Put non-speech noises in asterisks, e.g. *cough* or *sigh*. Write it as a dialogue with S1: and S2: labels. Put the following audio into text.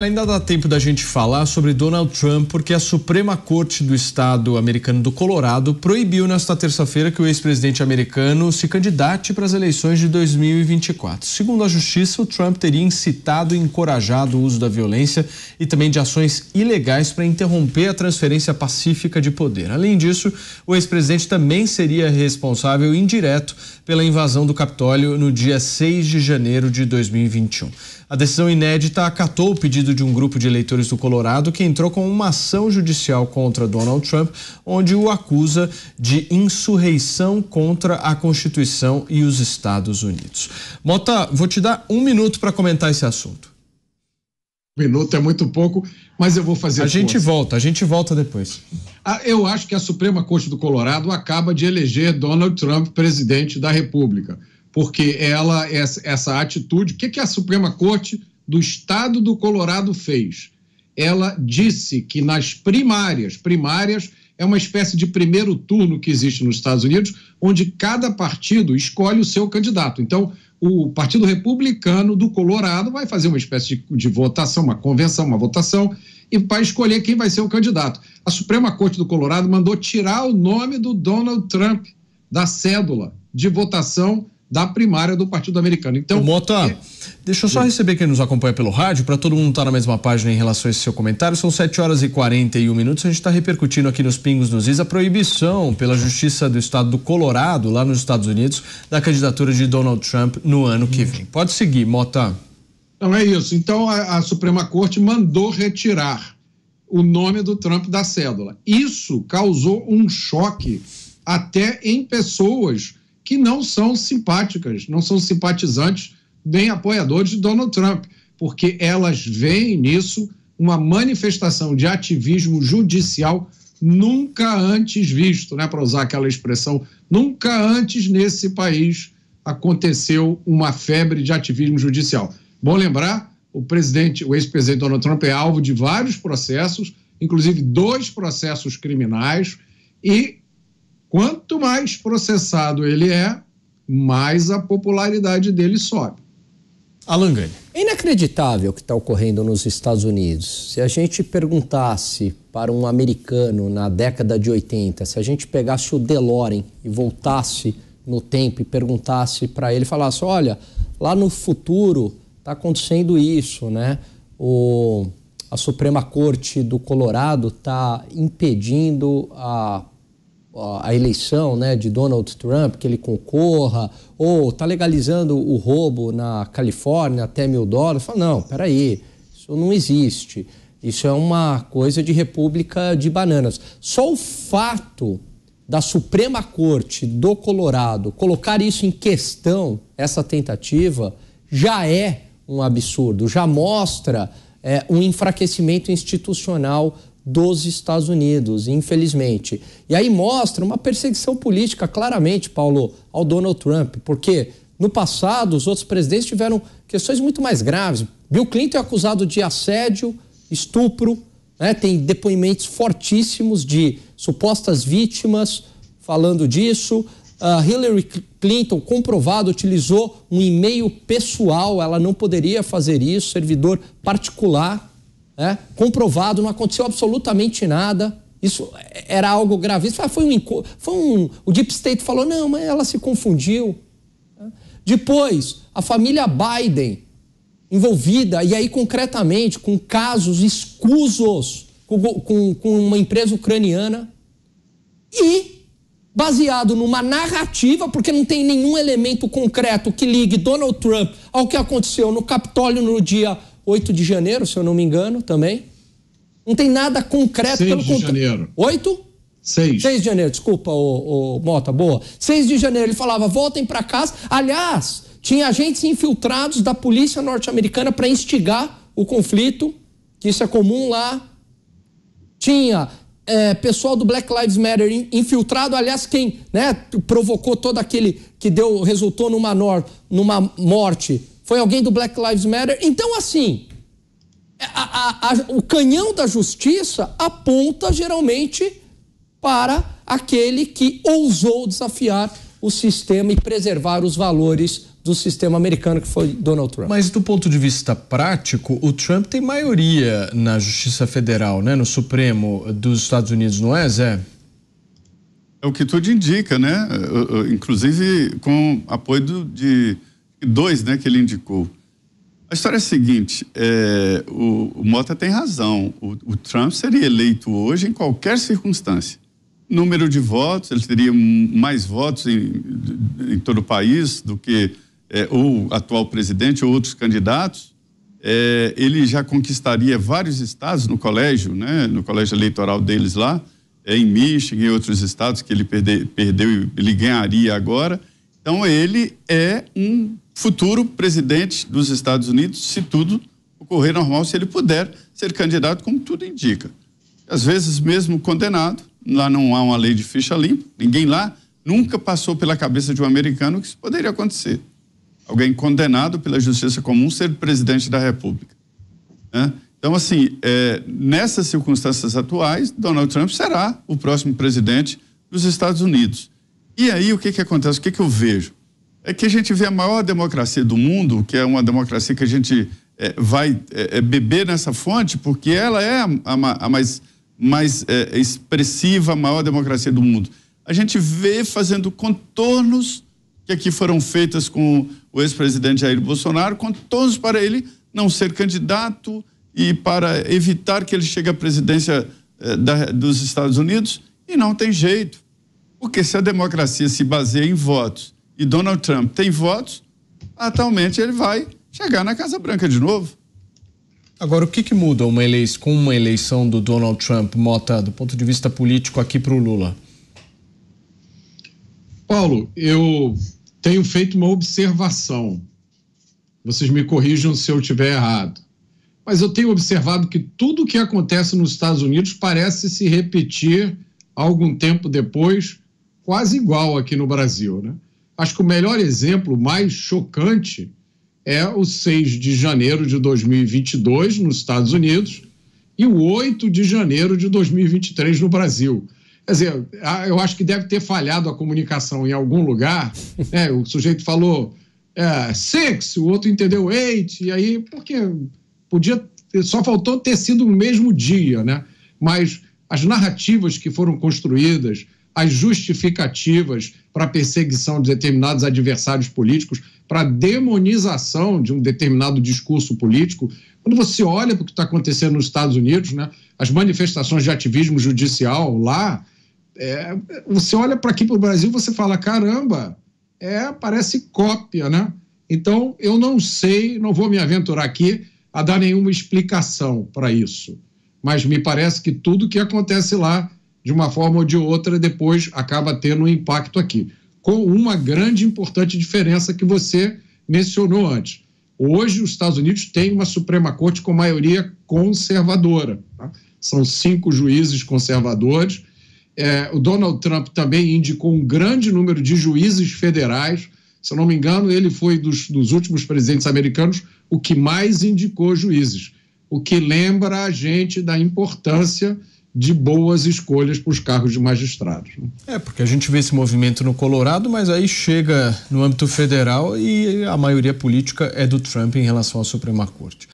S1: Ainda dá tempo da gente falar sobre Donald Trump, porque a Suprema Corte do Estado americano do Colorado proibiu nesta terça-feira que o ex-presidente americano se candidate para as eleições de 2024. Segundo a justiça, o Trump teria incitado e encorajado o uso da violência e também de ações ilegais para interromper a transferência pacífica de poder. Além disso, o ex-presidente também seria responsável indireto pela invasão do Capitólio no dia 6 de janeiro de 2021. A decisão inédita acatou o pedido de um grupo de eleitores do Colorado que entrou com uma ação judicial contra Donald Trump, onde o acusa de insurreição contra a Constituição e os Estados Unidos. Mota, vou te dar um minuto para comentar esse assunto. Um minuto
S2: é muito pouco, mas eu vou fazer. A força. gente volta, a gente volta depois. Ah, eu acho que a Suprema Corte do Colorado acaba de eleger Donald Trump presidente da República porque ela essa, essa atitude, o que, que a Suprema Corte do Estado do Colorado fez? Ela disse que nas primárias, primárias é uma espécie de primeiro turno que existe nos Estados Unidos, onde cada partido escolhe o seu candidato. Então, o Partido Republicano do Colorado vai fazer uma espécie de, de, votação, uma convenção, uma votação, e vai escolher quem vai ser o candidato. A Suprema Corte do Colorado mandou tirar o nome do Donald Trump da cédula de votação da primária do Partido Americano. Então, Mota,
S1: é... deixa eu só receber quem nos acompanha pelo rádio, para todo mundo estar tá na mesma página em relação a esse seu comentário. São 7 horas e 41 minutos. A gente está repercutindo aqui nos Pingos nos Is a proibição pela Justiça do Estado do Colorado, lá nos Estados Unidos, da candidatura de Donald Trump no ano que vem. Pode seguir, Mota.
S2: Não é isso. Então, a, a Suprema Corte mandou retirar o nome do Trump da cédula. Isso causou um choque até em pessoas que não são simpáticas, não são simpatizantes nem apoiadores de Donald Trump, porque elas veem nisso uma manifestação de ativismo judicial nunca antes visto, né, para usar aquela expressão, nunca antes nesse país aconteceu uma febre de ativismo judicial. Bom lembrar, o presidente, o ex-presidente Donald Trump é alvo de vários processos, inclusive dois processos criminais, e Quanto mais processado ele é, mais a
S3: popularidade dele sobe. Alan Gane. É inacreditável o que está ocorrendo nos Estados Unidos. Se a gente perguntasse para um americano na década de 80, se a gente pegasse o DeLorean e voltasse no tempo e perguntasse para ele, falasse: olha, lá no futuro está acontecendo isso, né? O, a Suprema Corte do Colorado está impedindo a a eleição né, de Donald Trump, que ele concorra, ou está legalizando o roubo na Califórnia até mil dólares. Fala, não, peraí, isso não existe. Isso é uma coisa de república de bananas. Só o fato da Suprema Corte do Colorado colocar isso em questão, essa tentativa, já é um absurdo, já mostra é, um enfraquecimento institucional dos Estados Unidos, infelizmente. E aí mostra uma perseguição política, claramente, Paulo, ao Donald Trump, porque no passado os outros presidentes tiveram questões muito mais graves. Bill Clinton é acusado de assédio, estupro, né? tem depoimentos fortíssimos de supostas vítimas falando disso. Uh, Hillary Clinton, comprovado, utilizou um e-mail pessoal, ela não poderia fazer isso, servidor particular é? comprovado, não aconteceu absolutamente nada. Isso era algo gravíssimo. Ah, foi um, foi um, o Deep State falou, não, mas ela se confundiu. É? Depois, a família Biden envolvida, e aí concretamente com casos escusos com, com, com uma empresa ucraniana e baseado numa narrativa, porque não tem nenhum elemento concreto que ligue Donald Trump ao que aconteceu no Capitólio no dia 8 de janeiro, se eu não me engano, também. Não tem nada concreto. 6 pelo de contrário. janeiro. 8? 6. 6 de janeiro, desculpa, o, o Mota, boa. 6 de janeiro, ele falava, voltem para casa. Aliás, tinha agentes infiltrados da polícia norte-americana para instigar o conflito, que isso é comum lá. Tinha é, pessoal do Black Lives Matter infiltrado, aliás, quem né, provocou todo aquele que deu resultou numa, numa morte foi alguém do Black Lives Matter. Então, assim, a, a, a, o canhão da justiça aponta geralmente para aquele que ousou desafiar o sistema e preservar os valores do sistema americano que foi Donald Trump.
S1: Mas do ponto de vista prático, o Trump tem maioria na Justiça Federal, né, no Supremo dos Estados Unidos, não é, Zé?
S4: É o que tudo indica, né? Inclusive com apoio de dois, né, que ele indicou. A história é a seguinte: é, o, o, Mota tem razão. O, o, Trump seria eleito hoje em qualquer circunstância. Número de votos, ele teria mais votos em, em todo o país do que é, o atual presidente ou outros candidatos. É, ele já conquistaria vários estados no colégio, né, no colégio eleitoral deles lá, é, em Michigan e outros estados que ele perde, perdeu, ele ganharia agora. Então ele é um futuro presidente dos Estados Unidos, se tudo ocorrer normal, se ele puder ser candidato, como tudo indica. Às vezes, mesmo condenado, lá não há uma lei de ficha limpa, ninguém lá nunca passou pela cabeça de um americano que isso poderia acontecer. Alguém condenado pela justiça comum ser presidente da República. Né? Então, assim, é, nessas circunstâncias atuais, Donald Trump será o próximo presidente dos Estados Unidos. E aí, o que, que acontece? O que, que eu vejo? é que a gente vê a maior democracia do mundo, que é uma democracia que a gente é, vai é, é beber nessa fonte, porque ela é a, a, a mais, mais é, expressiva, a maior democracia do mundo. A gente vê fazendo contornos que aqui foram feitas com o ex-presidente Jair Bolsonaro, contornos para ele não ser candidato e para evitar que ele chegue à presidência é, da, dos Estados Unidos. E não tem jeito, porque se a democracia se baseia em votos e Donald Trump tem votos, atualmente ele vai chegar na Casa Branca de novo. Agora, o que, que muda
S1: uma eleição, com uma eleição do Donald Trump, Mota, do ponto de vista político aqui para o Lula?
S2: Paulo, eu tenho feito uma observação. Vocês me corrijam se eu estiver errado. Mas eu tenho observado que tudo o que acontece nos Estados Unidos parece se repetir algum tempo depois, quase igual aqui no Brasil. Né? Acho que o melhor exemplo, mais chocante, é o 6 de janeiro de 2022 nos Estados Unidos e o 8 de janeiro de 2023 no Brasil. Quer dizer, eu acho que deve ter falhado a comunicação em algum lugar. *laughs* Né? O sujeito falou é, six, o outro entendeu eight, e aí, porque podia. Só faltou ter sido o mesmo dia, né? Mas as narrativas que foram construídas, as justificativas, para perseguição de determinados adversários políticos, para demonização de um determinado discurso político. Quando você olha para o que está acontecendo nos Estados Unidos, né, as manifestações de ativismo judicial lá, é, você olha para aqui para o Brasil, você fala caramba, é parece cópia, né? Então eu não sei, não vou me aventurar aqui a dar nenhuma explicação para isso, mas me parece que tudo que acontece lá de uma forma ou de outra, depois acaba tendo um impacto aqui. Com uma grande e importante diferença que você mencionou antes. Hoje, os Estados Unidos têm uma Suprema Corte com maioria conservadora. Tá? São cinco juízes conservadores. É, o Donald Trump também indicou um grande número de juízes federais. Se eu não me engano, ele foi dos, dos últimos presidentes americanos o que mais indicou juízes. O que lembra a gente da importância de boas escolhas para os cargos de magistrados.
S1: Né? É, porque a gente vê esse movimento no Colorado, mas aí chega no âmbito federal e a maioria política é do Trump em relação à Suprema Corte.